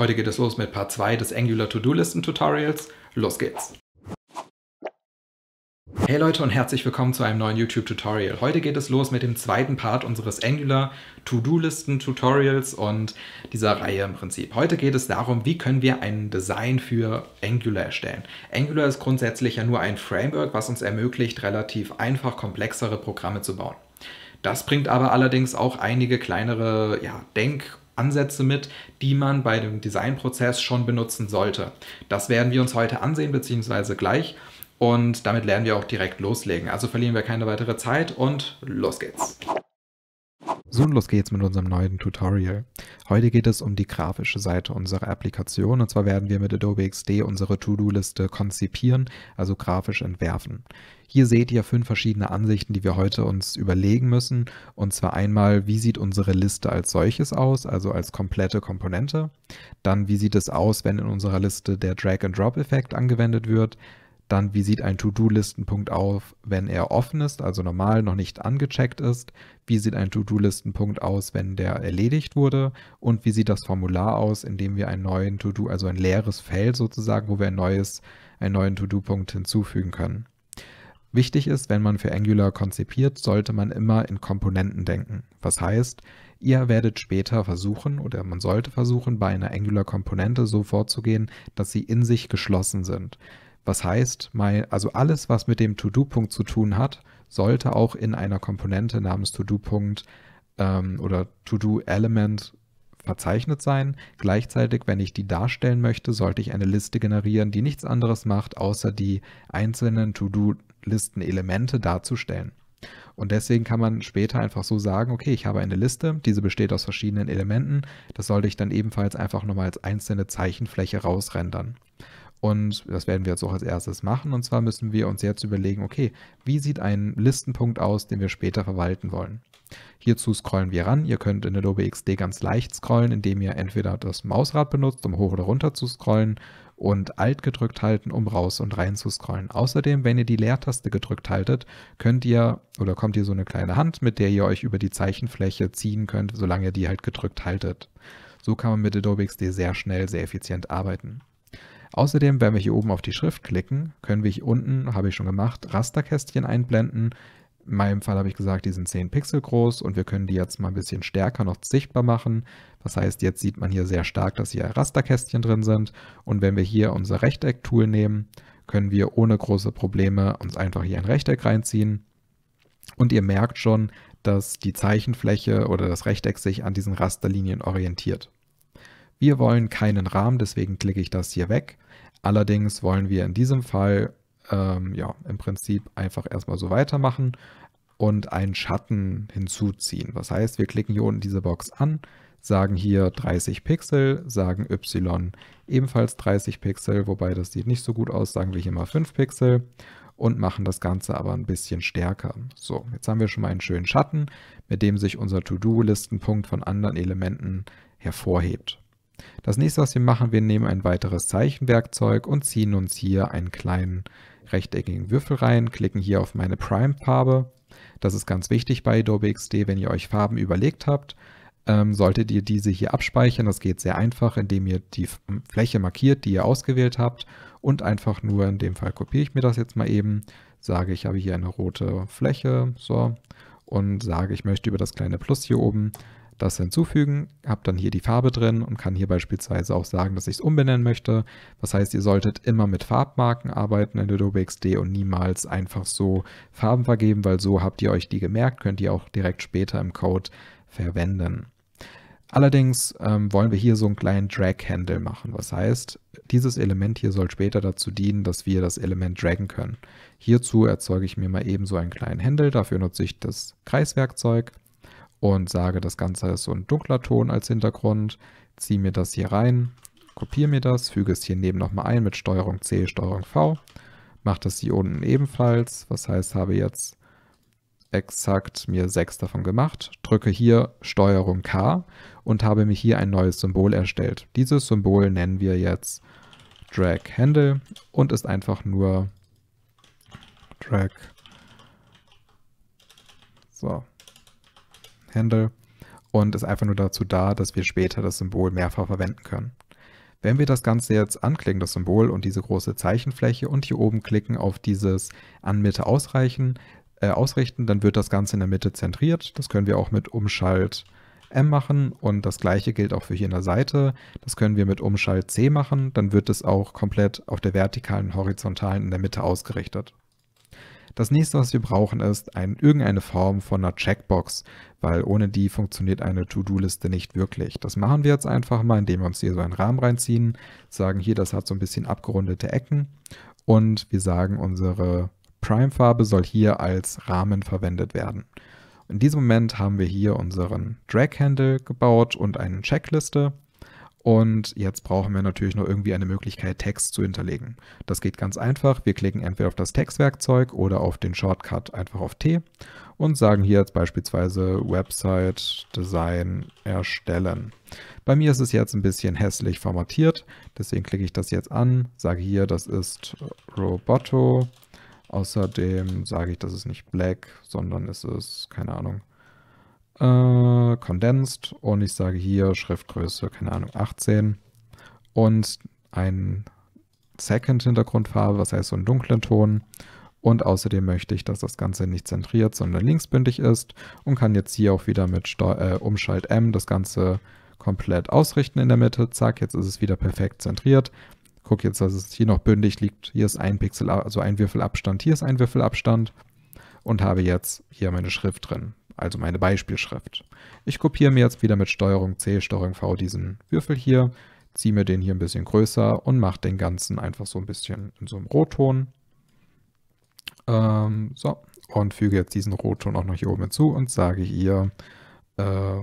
Heute geht es los mit Part 2 des Angular To-Do-Listen Tutorials. Los geht's! Hey Leute und herzlich willkommen zu einem neuen YouTube Tutorial. Heute geht es los mit dem zweiten Part unseres Angular To-Do-Listen Tutorials und dieser Reihe im Prinzip. Heute geht es darum, wie können wir ein Design für Angular erstellen. Angular ist grundsätzlich ja nur ein Framework, was uns ermöglicht, relativ einfach komplexere Programme zu bauen. Das bringt aber allerdings auch einige kleinere ja, Denk- Ansätze mit, die man bei dem Designprozess schon benutzen sollte. Das werden wir uns heute ansehen bzw. gleich und damit lernen wir auch direkt loslegen. Also verlieren wir keine weitere Zeit und los geht's. So, los geht's mit unserem neuen Tutorial. Heute geht es um die grafische Seite unserer Applikation und zwar werden wir mit Adobe XD unsere To-Do-Liste konzipieren, also grafisch entwerfen. Hier seht ihr fünf verschiedene Ansichten, die wir heute uns überlegen müssen und zwar einmal, wie sieht unsere Liste als solches aus, also als komplette Komponente, dann wie sieht es aus, wenn in unserer Liste der Drag-and-Drop-Effekt angewendet wird, dann, wie sieht ein To-Do-Listenpunkt auf, wenn er offen ist, also normal noch nicht angecheckt ist? Wie sieht ein To-Do-Listenpunkt aus, wenn der erledigt wurde? Und wie sieht das Formular aus, in dem wir einen neuen To-Do, also ein leeres Feld sozusagen, wo wir ein neues, einen neuen To-Do-Punkt hinzufügen können? Wichtig ist, wenn man für Angular konzipiert, sollte man immer in Komponenten denken. Was heißt, ihr werdet später versuchen oder man sollte versuchen, bei einer Angular-Komponente so vorzugehen, dass sie in sich geschlossen sind. Was heißt, mein, also alles, was mit dem To-Do-Punkt zu tun hat, sollte auch in einer Komponente namens To-Do-Punkt ähm, oder To-Do-Element verzeichnet sein. Gleichzeitig, wenn ich die darstellen möchte, sollte ich eine Liste generieren, die nichts anderes macht, außer die einzelnen To-Do-Listen-Elemente darzustellen. Und deswegen kann man später einfach so sagen, okay, ich habe eine Liste, diese besteht aus verschiedenen Elementen, das sollte ich dann ebenfalls einfach nochmal als einzelne Zeichenfläche rausrendern. Und das werden wir jetzt auch als erstes machen. Und zwar müssen wir uns jetzt überlegen, okay, wie sieht ein Listenpunkt aus, den wir später verwalten wollen? Hierzu scrollen wir ran. Ihr könnt in Adobe XD ganz leicht scrollen, indem ihr entweder das Mausrad benutzt, um hoch oder runter zu scrollen und Alt gedrückt halten, um raus und rein zu scrollen. Außerdem, wenn ihr die Leertaste gedrückt haltet, könnt ihr oder kommt ihr so eine kleine Hand, mit der ihr euch über die Zeichenfläche ziehen könnt, solange ihr die halt gedrückt haltet. So kann man mit Adobe XD sehr schnell, sehr effizient arbeiten. Außerdem, wenn wir hier oben auf die Schrift klicken, können wir hier unten, habe ich schon gemacht, Rasterkästchen einblenden. In meinem Fall habe ich gesagt, die sind 10 Pixel groß und wir können die jetzt mal ein bisschen stärker noch sichtbar machen. Das heißt, jetzt sieht man hier sehr stark, dass hier Rasterkästchen drin sind. Und wenn wir hier unser Rechteck-Tool nehmen, können wir ohne große Probleme uns einfach hier ein Rechteck reinziehen. Und ihr merkt schon, dass die Zeichenfläche oder das Rechteck sich an diesen Rasterlinien orientiert. Wir wollen keinen Rahmen, deswegen klicke ich das hier weg Allerdings wollen wir in diesem Fall ähm, ja im Prinzip einfach erstmal so weitermachen und einen Schatten hinzuziehen. Das heißt, wir klicken hier unten diese Box an, sagen hier 30 Pixel, sagen Y ebenfalls 30 Pixel, wobei das sieht nicht so gut aus, sagen wir hier mal 5 Pixel und machen das Ganze aber ein bisschen stärker. So, jetzt haben wir schon mal einen schönen Schatten, mit dem sich unser To-Do-Listenpunkt von anderen Elementen hervorhebt. Das nächste, was wir machen, wir nehmen ein weiteres Zeichenwerkzeug und ziehen uns hier einen kleinen rechteckigen Würfel rein, klicken hier auf meine Prime-Farbe. Das ist ganz wichtig bei Adobe XD, wenn ihr euch Farben überlegt habt, ähm, solltet ihr diese hier abspeichern. Das geht sehr einfach, indem ihr die Fläche markiert, die ihr ausgewählt habt und einfach nur, in dem Fall kopiere ich mir das jetzt mal eben, sage ich habe hier eine rote Fläche, so, und sage ich möchte über das kleine Plus hier oben das hinzufügen, habe dann hier die Farbe drin und kann hier beispielsweise auch sagen, dass ich es umbenennen möchte. Das heißt, ihr solltet immer mit Farbmarken arbeiten in Adobe XD und niemals einfach so Farben vergeben, weil so habt ihr euch die gemerkt, könnt ihr auch direkt später im Code verwenden. Allerdings ähm, wollen wir hier so einen kleinen Drag-Handle machen. Das heißt, dieses Element hier soll später dazu dienen, dass wir das Element draggen können. Hierzu erzeuge ich mir mal eben so einen kleinen Handle. Dafür nutze ich das Kreiswerkzeug und sage, das Ganze ist so ein dunkler Ton als Hintergrund, ziehe mir das hier rein, kopiere mir das, füge es hier neben nochmal ein mit Steuerung C, Steuerung V, mache das hier unten ebenfalls, was heißt, habe jetzt exakt mir sechs davon gemacht, drücke hier Steuerung K und habe mir hier ein neues Symbol erstellt. Dieses Symbol nennen wir jetzt Drag Handle und ist einfach nur Drag. So, Handle und ist einfach nur dazu da, dass wir später das Symbol mehrfach verwenden können. Wenn wir das Ganze jetzt anklicken, das Symbol und diese große Zeichenfläche und hier oben klicken auf dieses an Mitte ausreichen, äh, ausrichten, dann wird das Ganze in der Mitte zentriert. Das können wir auch mit Umschalt M machen und das gleiche gilt auch für hier in der Seite. Das können wir mit Umschalt C machen, dann wird es auch komplett auf der vertikalen und horizontalen in der Mitte ausgerichtet. Das nächste, was wir brauchen, ist ein, irgendeine Form von einer Checkbox, weil ohne die funktioniert eine To-Do-Liste nicht wirklich. Das machen wir jetzt einfach mal, indem wir uns hier so einen Rahmen reinziehen, sagen hier, das hat so ein bisschen abgerundete Ecken und wir sagen, unsere Prime-Farbe soll hier als Rahmen verwendet werden. In diesem Moment haben wir hier unseren Drag-Handle gebaut und eine Checkliste. Und jetzt brauchen wir natürlich noch irgendwie eine Möglichkeit, Text zu hinterlegen. Das geht ganz einfach. Wir klicken entweder auf das Textwerkzeug oder auf den Shortcut einfach auf T und sagen hier jetzt beispielsweise Website Design erstellen. Bei mir ist es jetzt ein bisschen hässlich formatiert, deswegen klicke ich das jetzt an, sage hier, das ist Roboto. Außerdem sage ich, das ist nicht Black, sondern es ist, keine Ahnung, äh, Condensed und ich sage hier Schriftgröße, keine Ahnung, 18 und ein Second Hintergrundfarbe, was heißt so einen dunklen Ton. Und außerdem möchte ich, dass das Ganze nicht zentriert, sondern linksbündig ist und kann jetzt hier auch wieder mit Steu äh, Umschalt M das Ganze komplett ausrichten in der Mitte. Zack, jetzt ist es wieder perfekt zentriert. Guck jetzt, dass es hier noch bündig liegt. Hier ist ein Pixel, also ein Würfelabstand, hier ist ein Würfelabstand und habe jetzt hier meine Schrift drin also meine Beispielschrift. Ich kopiere mir jetzt wieder mit Steuerung C, Steuerung V diesen Würfel hier, ziehe mir den hier ein bisschen größer und mache den ganzen einfach so ein bisschen in so einem Rotton. Ähm, so, und füge jetzt diesen Rotton auch noch hier oben hinzu und sage hier äh,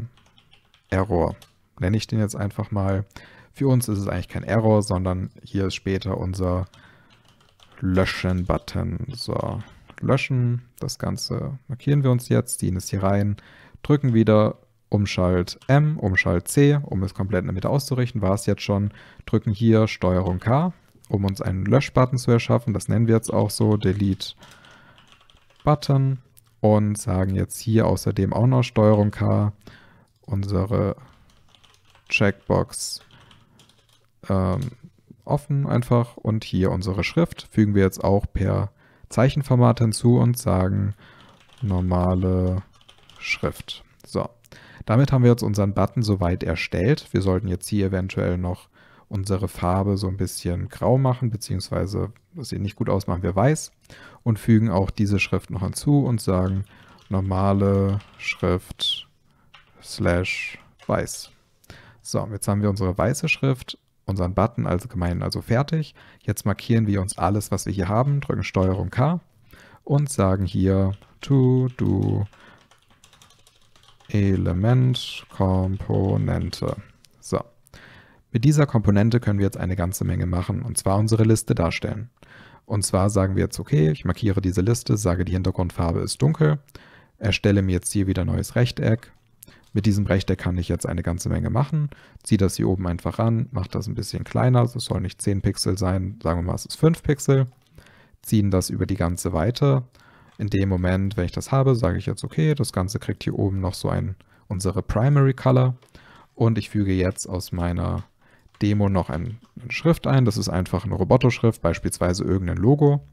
Error. Nenne ich den jetzt einfach mal. Für uns ist es eigentlich kein Error, sondern hier ist später unser Löschen-Button. So, löschen. Das Ganze markieren wir uns jetzt, ziehen es hier rein, drücken wieder Umschalt M, Umschalt C, um es komplett in der Mitte auszurichten, war es jetzt schon, drücken hier Steuerung K, um uns einen Löschbutton zu erschaffen. Das nennen wir jetzt auch so, Delete Button und sagen jetzt hier außerdem auch noch Steuerung K, unsere Checkbox ähm, offen einfach und hier unsere Schrift fügen wir jetzt auch per Zeichenformat hinzu und sagen normale Schrift. So, damit haben wir jetzt unseren Button soweit erstellt. Wir sollten jetzt hier eventuell noch unsere Farbe so ein bisschen grau machen, beziehungsweise das sieht nicht gut aus, machen wir weiß und fügen auch diese Schrift noch hinzu und sagen normale Schrift slash weiß. So, jetzt haben wir unsere weiße Schrift unseren Button allgemein also, also fertig. Jetzt markieren wir uns alles, was wir hier haben, drücken STRG K und sagen hier to do Element Komponente. So. Mit dieser Komponente können wir jetzt eine ganze Menge machen und zwar unsere Liste darstellen. Und zwar sagen wir jetzt, okay, ich markiere diese Liste, sage die Hintergrundfarbe ist dunkel, erstelle mir jetzt hier wieder neues Rechteck, mit diesem Rechteck kann ich jetzt eine ganze Menge machen. Ziehe das hier oben einfach an, mache das ein bisschen kleiner. Das soll nicht 10 Pixel sein, sagen wir mal, es ist 5 Pixel. Ziehen das über die ganze Weite. In dem Moment, wenn ich das habe, sage ich jetzt, okay, das Ganze kriegt hier oben noch so ein, unsere Primary Color. Und ich füge jetzt aus meiner Demo noch eine Schrift ein. Das ist einfach eine Roboto-Schrift, beispielsweise irgendein Logo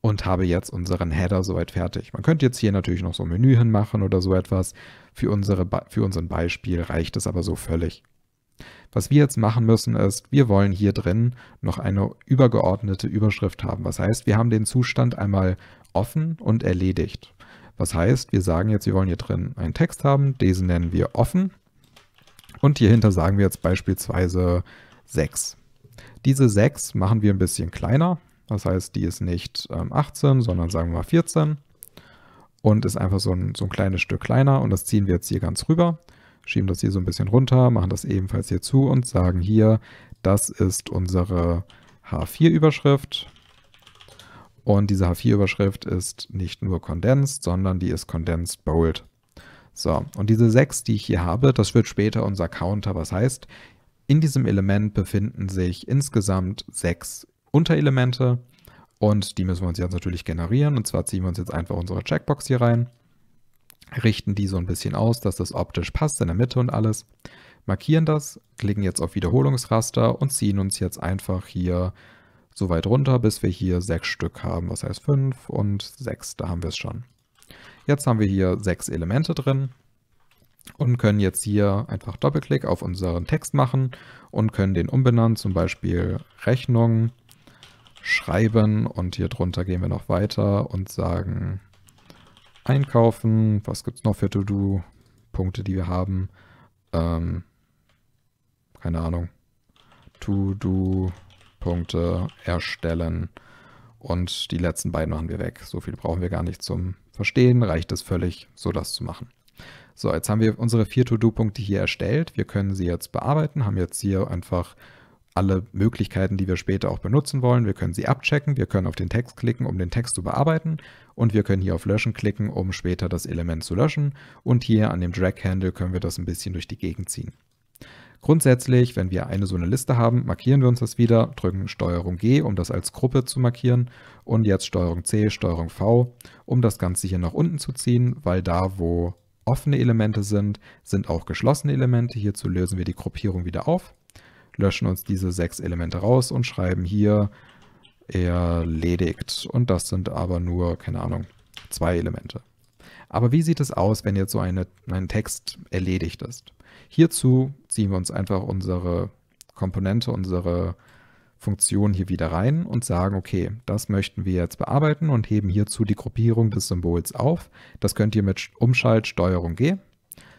und habe jetzt unseren Header soweit fertig. Man könnte jetzt hier natürlich noch so ein Menü hinmachen oder so etwas. Für, unsere, für unseren Beispiel reicht es aber so völlig. Was wir jetzt machen müssen ist, wir wollen hier drin noch eine übergeordnete Überschrift haben. Was heißt, wir haben den Zustand einmal offen und erledigt. Was heißt, wir sagen jetzt, wir wollen hier drin einen Text haben, diesen nennen wir offen und hier hinter sagen wir jetzt beispielsweise 6. Diese 6 machen wir ein bisschen kleiner, das heißt, die ist nicht 18, ähm, sondern sagen wir mal 14 und ist einfach so ein, so ein kleines Stück kleiner und das ziehen wir jetzt hier ganz rüber, schieben das hier so ein bisschen runter, machen das ebenfalls hier zu und sagen hier, das ist unsere H4-Überschrift und diese H4-Überschrift ist nicht nur condensed, sondern die ist condensed bold. So, und diese 6, die ich hier habe, das wird später unser Counter, was heißt, in diesem Element befinden sich insgesamt sechs Unterelemente und die müssen wir uns jetzt natürlich generieren. Und zwar ziehen wir uns jetzt einfach unsere Checkbox hier rein, richten die so ein bisschen aus, dass das optisch passt in der Mitte und alles, markieren das, klicken jetzt auf Wiederholungsraster und ziehen uns jetzt einfach hier so weit runter, bis wir hier sechs Stück haben. Was heißt fünf und sechs, da haben wir es schon. Jetzt haben wir hier sechs Elemente drin und können jetzt hier einfach Doppelklick auf unseren Text machen und können den umbenannt, zum Beispiel Rechnung schreiben und hier drunter gehen wir noch weiter und sagen einkaufen, was gibt es noch für To-Do-Punkte, die wir haben, ähm, keine Ahnung, To-Do-Punkte erstellen und die letzten beiden machen wir weg. So viel brauchen wir gar nicht zum Verstehen, reicht es völlig, so das zu machen. So, jetzt haben wir unsere vier To-Do-Punkte hier erstellt. Wir können sie jetzt bearbeiten, haben jetzt hier einfach alle Möglichkeiten, die wir später auch benutzen wollen. Wir können sie abchecken, wir können auf den Text klicken, um den Text zu bearbeiten und wir können hier auf Löschen klicken, um später das Element zu löschen und hier an dem Drag-Handle können wir das ein bisschen durch die Gegend ziehen. Grundsätzlich, wenn wir eine so eine Liste haben, markieren wir uns das wieder, drücken STRG G, um das als Gruppe zu markieren und jetzt STRG C, STRG V, um das Ganze hier nach unten zu ziehen, weil da, wo offene Elemente sind, sind auch geschlossene Elemente. Hierzu lösen wir die Gruppierung wieder auf löschen uns diese sechs Elemente raus und schreiben hier erledigt. Und das sind aber nur, keine Ahnung, zwei Elemente. Aber wie sieht es aus, wenn jetzt so eine, ein Text erledigt ist? Hierzu ziehen wir uns einfach unsere Komponente, unsere Funktion hier wieder rein und sagen, okay, das möchten wir jetzt bearbeiten und heben hierzu die Gruppierung des Symbols auf. Das könnt ihr mit Umschalt Steuerung G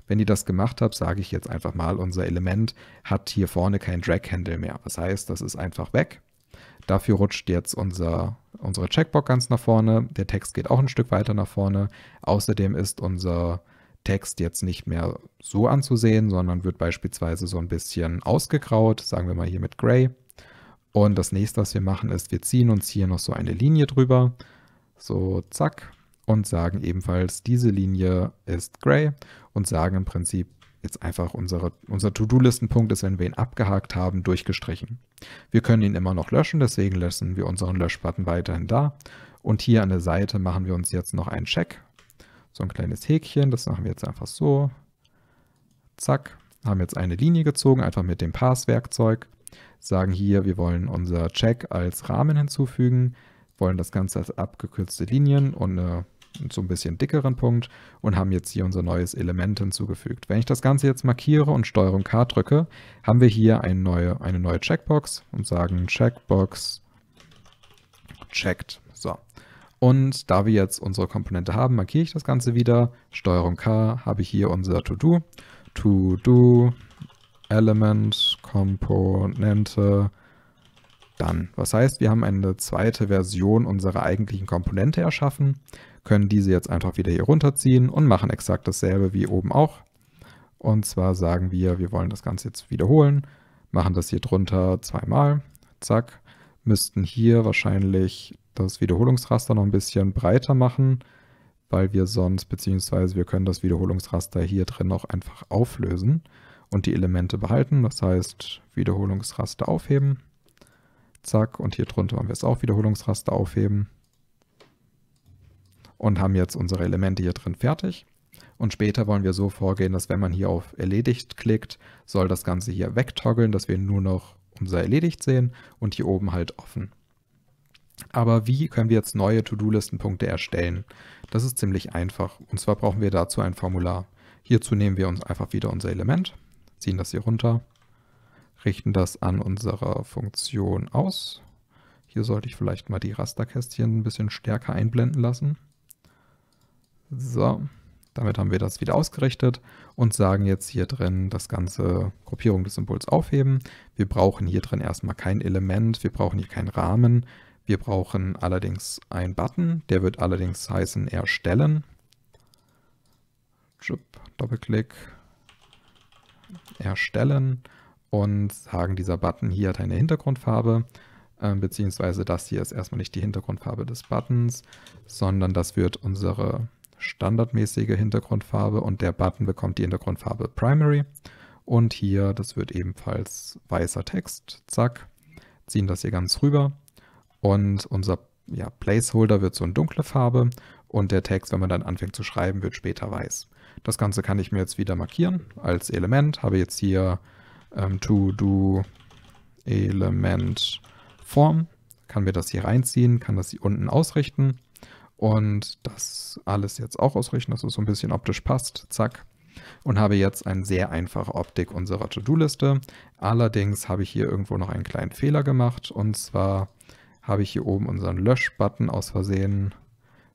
wenn ihr das gemacht habt, sage ich jetzt einfach mal, unser Element hat hier vorne kein Drag-Handle mehr. Das heißt, das ist einfach weg. Dafür rutscht jetzt unser, unsere Checkbox ganz nach vorne. Der Text geht auch ein Stück weiter nach vorne. Außerdem ist unser Text jetzt nicht mehr so anzusehen, sondern wird beispielsweise so ein bisschen ausgegraut, sagen wir mal hier mit Gray. Und das nächste, was wir machen, ist, wir ziehen uns hier noch so eine Linie drüber. So, zack und sagen ebenfalls, diese Linie ist gray und sagen im Prinzip jetzt einfach, unsere, unser to do listen punkt ist, wenn wir ihn abgehakt haben, durchgestrichen. Wir können ihn immer noch löschen, deswegen lassen wir unseren Löschbutton weiterhin da. Und hier an der Seite machen wir uns jetzt noch einen Check. So ein kleines Häkchen, das machen wir jetzt einfach so. Zack, haben jetzt eine Linie gezogen, einfach mit dem Pass-Werkzeug. Sagen hier, wir wollen unser Check als Rahmen hinzufügen, wollen das Ganze als abgekürzte Linien und eine so ein bisschen dickeren Punkt und haben jetzt hier unser neues Element hinzugefügt. Wenn ich das Ganze jetzt markiere und STRG K drücke, haben wir hier eine neue, eine neue Checkbox und sagen Checkbox checked. So. Und da wir jetzt unsere Komponente haben, markiere ich das Ganze wieder. STRG K habe ich hier unser To-Do. To-Do Element Komponente dann. Was heißt, wir haben eine zweite Version unserer eigentlichen Komponente erschaffen können diese jetzt einfach wieder hier runterziehen und machen exakt dasselbe wie oben auch. Und zwar sagen wir, wir wollen das Ganze jetzt wiederholen, machen das hier drunter zweimal, zack, müssten hier wahrscheinlich das Wiederholungsraster noch ein bisschen breiter machen, weil wir sonst, beziehungsweise wir können das Wiederholungsraster hier drin auch einfach auflösen und die Elemente behalten, das heißt Wiederholungsraster aufheben, zack, und hier drunter wollen wir es auch Wiederholungsraster aufheben, und haben jetzt unsere Elemente hier drin fertig. Und später wollen wir so vorgehen, dass wenn man hier auf erledigt klickt, soll das Ganze hier wegtoggeln, dass wir nur noch unser erledigt sehen und hier oben halt offen. Aber wie können wir jetzt neue to do listen punkte erstellen? Das ist ziemlich einfach und zwar brauchen wir dazu ein Formular. Hierzu nehmen wir uns einfach wieder unser Element, ziehen das hier runter, richten das an unserer Funktion aus. Hier sollte ich vielleicht mal die Rasterkästchen ein bisschen stärker einblenden lassen. So, damit haben wir das wieder ausgerichtet und sagen jetzt hier drin das ganze Gruppierung des Symbols aufheben. Wir brauchen hier drin erstmal kein Element, wir brauchen hier keinen Rahmen. Wir brauchen allerdings einen Button, der wird allerdings heißen erstellen. Doppelklick, erstellen und sagen, dieser Button hier hat eine Hintergrundfarbe, äh, beziehungsweise das hier ist erstmal nicht die Hintergrundfarbe des Buttons, sondern das wird unsere standardmäßige Hintergrundfarbe und der Button bekommt die Hintergrundfarbe Primary. Und hier, das wird ebenfalls weißer Text, zack, ziehen das hier ganz rüber und unser ja, Placeholder wird so eine dunkle Farbe und der Text, wenn man dann anfängt zu schreiben, wird später weiß. Das Ganze kann ich mir jetzt wieder markieren als Element, habe jetzt hier ähm, to-do Element Form, kann mir das hier reinziehen, kann das hier unten ausrichten und das alles jetzt auch ausrichten, dass es so ein bisschen optisch passt. Zack. Und habe jetzt eine sehr einfache Optik unserer To-Do-Liste. Allerdings habe ich hier irgendwo noch einen kleinen Fehler gemacht. Und zwar habe ich hier oben unseren Lösch-Button aus Versehen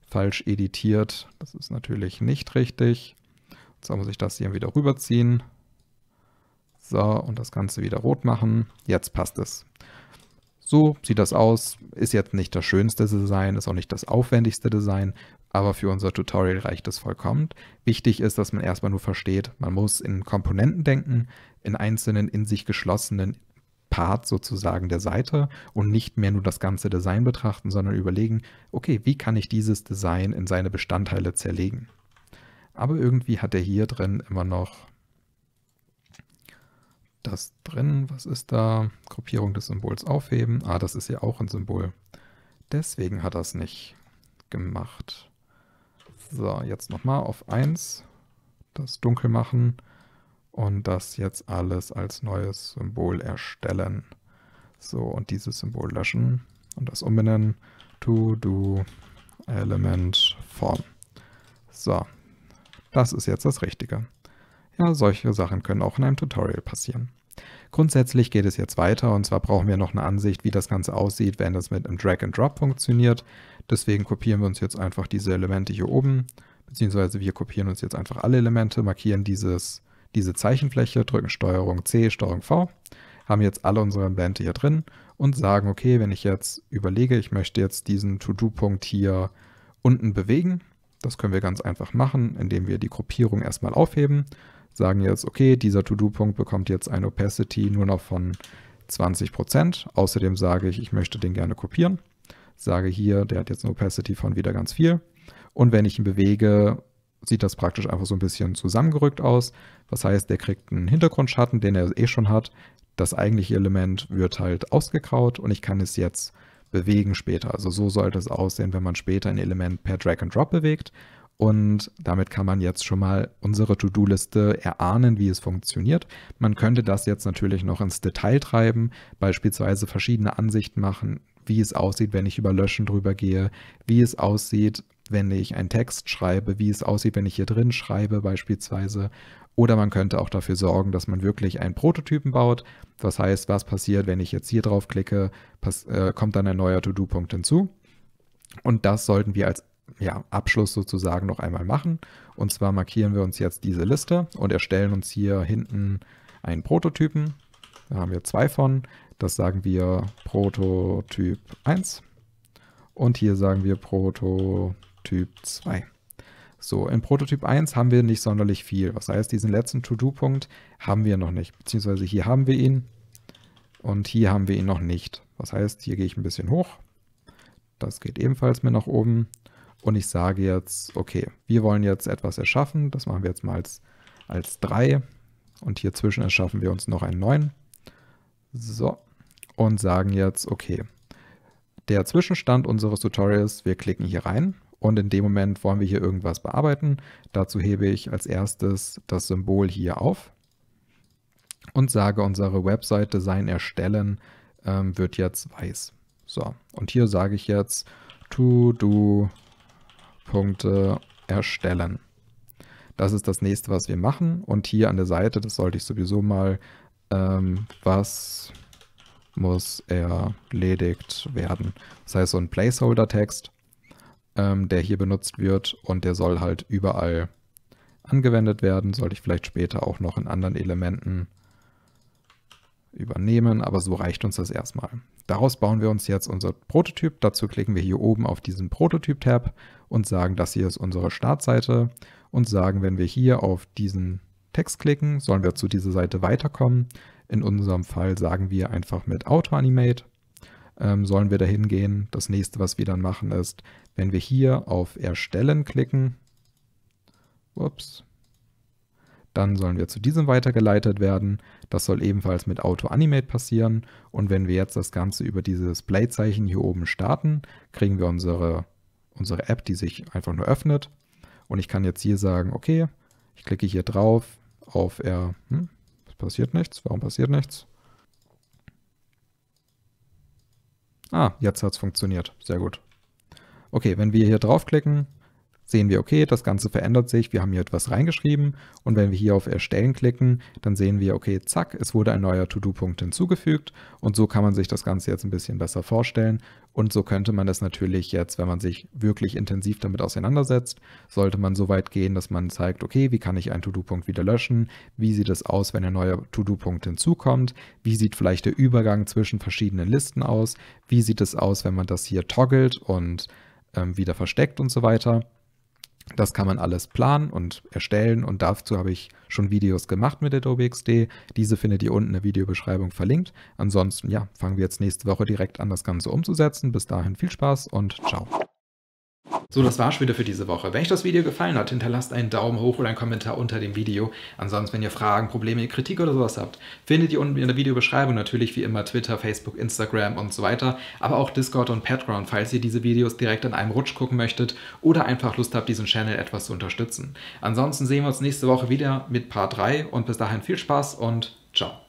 falsch editiert. Das ist natürlich nicht richtig. Und zwar muss ich das hier wieder rüberziehen. So, und das Ganze wieder rot machen. Jetzt passt es so sieht das aus. Ist jetzt nicht das schönste Design, ist auch nicht das aufwendigste Design, aber für unser Tutorial reicht es vollkommen. Wichtig ist, dass man erstmal nur versteht, man muss in Komponenten denken, in einzelnen in sich geschlossenen Part sozusagen der Seite und nicht mehr nur das ganze Design betrachten, sondern überlegen, okay, wie kann ich dieses Design in seine Bestandteile zerlegen? Aber irgendwie hat er hier drin immer noch das drin? Was ist da? Gruppierung des Symbols aufheben. Ah, das ist ja auch ein Symbol. Deswegen hat das nicht gemacht. So, jetzt nochmal auf 1. Das dunkel machen. Und das jetzt alles als neues Symbol erstellen. So, und dieses Symbol löschen. Und das umbenennen. To do element form. So, das ist jetzt das Richtige. Ja, solche Sachen können auch in einem Tutorial passieren. Grundsätzlich geht es jetzt weiter und zwar brauchen wir noch eine Ansicht, wie das Ganze aussieht, wenn das mit einem Drag-and-Drop funktioniert. Deswegen kopieren wir uns jetzt einfach diese Elemente hier oben, beziehungsweise wir kopieren uns jetzt einfach alle Elemente, markieren dieses, diese Zeichenfläche, drücken STRG C, STRG V, haben jetzt alle unsere Elemente hier drin und sagen, okay, wenn ich jetzt überlege, ich möchte jetzt diesen To-Do-Punkt hier unten bewegen, das können wir ganz einfach machen, indem wir die Gruppierung erstmal aufheben, sagen jetzt, okay, dieser To-Do-Punkt bekommt jetzt eine Opacity nur noch von 20%. Außerdem sage ich, ich möchte den gerne kopieren. Sage hier, der hat jetzt eine Opacity von wieder ganz viel. Und wenn ich ihn bewege, sieht das praktisch einfach so ein bisschen zusammengerückt aus. Das heißt, der kriegt einen Hintergrundschatten, den er eh schon hat. Das eigentliche Element wird halt ausgegraut und ich kann es jetzt bewegen später. Also so sollte es aussehen, wenn man später ein Element per Drag and Drop bewegt. Und damit kann man jetzt schon mal unsere To-Do-Liste erahnen, wie es funktioniert. Man könnte das jetzt natürlich noch ins Detail treiben, beispielsweise verschiedene Ansichten machen, wie es aussieht, wenn ich über Löschen drüber gehe, wie es aussieht, wenn ich einen Text schreibe, wie es aussieht, wenn ich hier drin schreibe beispielsweise. Oder man könnte auch dafür sorgen, dass man wirklich einen Prototypen baut. Das heißt, was passiert, wenn ich jetzt hier drauf klicke, äh, kommt dann ein neuer To-Do-Punkt hinzu. Und das sollten wir als ja, Abschluss sozusagen noch einmal machen. Und zwar markieren wir uns jetzt diese Liste und erstellen uns hier hinten einen Prototypen. Da haben wir zwei von. Das sagen wir Prototyp 1. Und hier sagen wir Prototyp 2. So, in Prototyp 1 haben wir nicht sonderlich viel. Was heißt, diesen letzten To-Do-Punkt haben wir noch nicht. Beziehungsweise hier haben wir ihn und hier haben wir ihn noch nicht. Was heißt, hier gehe ich ein bisschen hoch. Das geht ebenfalls mehr nach oben und ich sage jetzt, okay, wir wollen jetzt etwas erschaffen, das machen wir jetzt mal als, als 3 und hier zwischen erschaffen wir uns noch einen neuen. So, und sagen jetzt, okay, der Zwischenstand unseres Tutorials, wir klicken hier rein und in dem Moment wollen wir hier irgendwas bearbeiten. Dazu hebe ich als erstes das Symbol hier auf und sage, unsere Webseite sein erstellen ähm, wird jetzt weiß. So, und hier sage ich jetzt to do Punkte äh, erstellen. Das ist das nächste, was wir machen. Und hier an der Seite, das sollte ich sowieso mal, ähm, was muss erledigt werden. Das heißt, so ein Placeholder-Text, ähm, der hier benutzt wird und der soll halt überall angewendet werden. Sollte ich vielleicht später auch noch in anderen Elementen übernehmen, aber so reicht uns das erstmal. Daraus bauen wir uns jetzt unser Prototyp. Dazu klicken wir hier oben auf diesen Prototyp-Tab und sagen, das hier ist unsere Startseite und sagen, wenn wir hier auf diesen Text klicken, sollen wir zu dieser Seite weiterkommen. In unserem Fall sagen wir einfach mit Auto-Animate ähm, sollen wir dahin gehen. Das nächste, was wir dann machen, ist, wenn wir hier auf Erstellen klicken, ups, dann sollen wir zu diesem weitergeleitet werden. Das soll ebenfalls mit Auto Animate passieren. Und wenn wir jetzt das Ganze über dieses Play-Zeichen hier oben starten, kriegen wir unsere, unsere App, die sich einfach nur öffnet. Und ich kann jetzt hier sagen, okay, ich klicke hier drauf auf R. Hm, passiert nichts. Warum passiert nichts? Ah, jetzt hat es funktioniert. Sehr gut. Okay, wenn wir hier draufklicken, sehen wir, okay, das Ganze verändert sich, wir haben hier etwas reingeschrieben und wenn wir hier auf Erstellen klicken, dann sehen wir, okay, zack, es wurde ein neuer To-Do-Punkt hinzugefügt und so kann man sich das Ganze jetzt ein bisschen besser vorstellen und so könnte man das natürlich jetzt, wenn man sich wirklich intensiv damit auseinandersetzt, sollte man so weit gehen, dass man zeigt, okay, wie kann ich einen To-Do-Punkt wieder löschen, wie sieht es aus, wenn ein neuer To-Do-Punkt hinzukommt, wie sieht vielleicht der Übergang zwischen verschiedenen Listen aus, wie sieht es aus, wenn man das hier toggelt und ähm, wieder versteckt und so weiter. Das kann man alles planen und erstellen und dazu habe ich schon Videos gemacht mit Adobe XD. Diese findet ihr unten in der Videobeschreibung verlinkt. Ansonsten, ja, fangen wir jetzt nächste Woche direkt an, das Ganze umzusetzen. Bis dahin viel Spaß und ciao. So, das war's wieder für diese Woche. Wenn euch das Video gefallen hat, hinterlasst einen Daumen hoch oder einen Kommentar unter dem Video. Ansonsten, wenn ihr Fragen, Probleme, Kritik oder sowas habt, findet ihr unten in der Videobeschreibung natürlich wie immer Twitter, Facebook, Instagram und so weiter, aber auch Discord und Patreon, falls ihr diese Videos direkt in einem Rutsch gucken möchtet oder einfach Lust habt, diesen Channel etwas zu unterstützen. Ansonsten sehen wir uns nächste Woche wieder mit Part 3 und bis dahin viel Spaß und ciao.